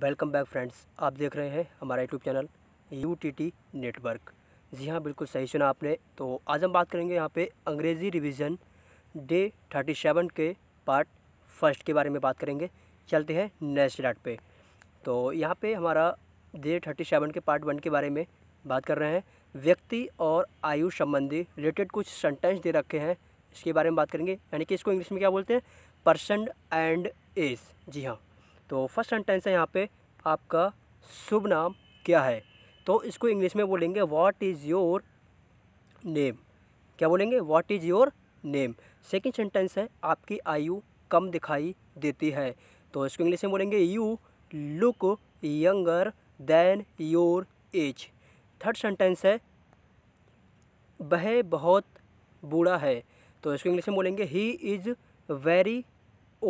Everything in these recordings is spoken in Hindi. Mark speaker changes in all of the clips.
Speaker 1: वेलकम बैक फ्रेंड्स आप देख रहे हैं हमारा YouTube channel U T T network जी हाँ बिल्कुल सही सुना आपने तो आज हम बात करेंगे यहाँ पे अंग्रेज़ी रिवीजन डे थर्टी सेवन के पार्ट फर्स्ट के बारे में बात करेंगे चलते हैं नेक्स्ट डाट पे तो यहाँ पे हमारा डे थर्टी सेवन के पार्ट वन के बारे में बात कर रहे हैं व्यक्ति और आयु संबंधी रिलेटेड कुछ सेंटेंस दे रखे हैं इसके बारे में बात करेंगे यानी कि इसको इंग्लिश में क्या बोलते हैं पर्सन एंड एज जी हाँ तो फर्स्ट सेंटेंस है यहाँ पे आपका शुभ नाम क्या है तो इसको इंग्लिश में बोलेंगे व्हाट इज़ योर नेम क्या बोलेंगे what is your name second sentence है आपकी आयु कम दिखाई देती है तो इसको इंग्लिश में बोलेंगे you look younger than your age third sentence है वह बहुत बूढ़ा है तो इसको इंग्लिश में बोलेंगे he is very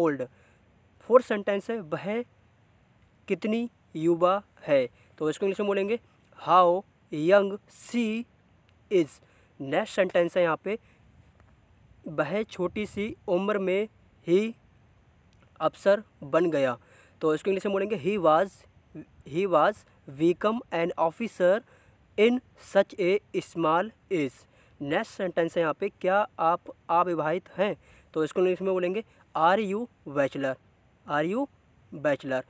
Speaker 1: old fourth sentence है वह कितनी युवा है तो इसको इंग्लिश में बोलेंगे how young she is next sentence है यहाँ पे वह छोटी सी उम्र में ही अफसर बन गया तो इसको इंग्लिश में बोलेंगे he was he was become an officer in such a small is next sentence है यहाँ पे क्या आप अविवाहित हैं तो इसको इंग्लिश में बोलेंगे are you bachelor are you bachelor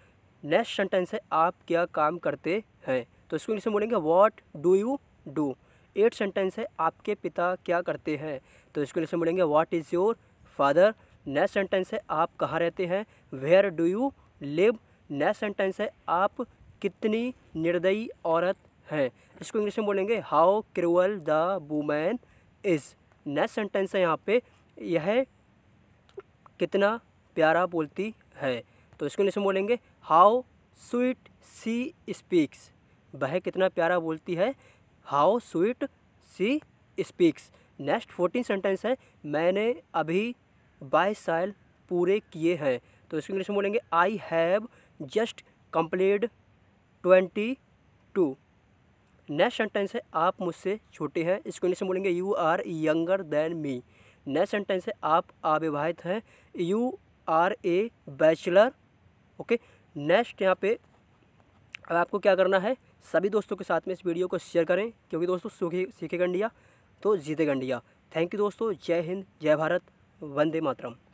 Speaker 1: next sentence है आप क्या काम करते हैं तो इसको इंग्लिश में बोलेंगे what do you do eight sentence है आपके पिता क्या करते हैं तो इसको इंग्लिश में बोलेंगे what is your father next sentence है आप कहाँ रहते हैं where do you live next sentence है आप कितनी निर्दयी औरत हैं इसको इंग्लिश में बोलेंगे how cruel the woman is next sentence है यहाँ पे यह कितना प्यारा बोलती है तो इसको इंग्लिश में बोलेंगे हाउ स्वीट सी स्पीक्स वह कितना प्यारा बोलती है how sweet she speaks next fourteen sentence है मैंने अभी बाईस साल पूरे किए हैं तो इसको इंग्लिश में बोलेंगे I have just complete twenty two next sentence है आप मुझसे छोटे हैं इसको इंग्लिश में बोलेंगे you are younger than me next sentence है आप अविवाहित हैं you are a bachelor okay next यहाँ पे अब आपको क्या करना है सभी दोस्तों के साथ में इस वीडियो को शेयर करें क्योंकि दोस्तों सूखे सीखे गंडिया तो जीते गंडिया थैंक यू दोस्तों जय हिंद जय भारत वंदे मातरम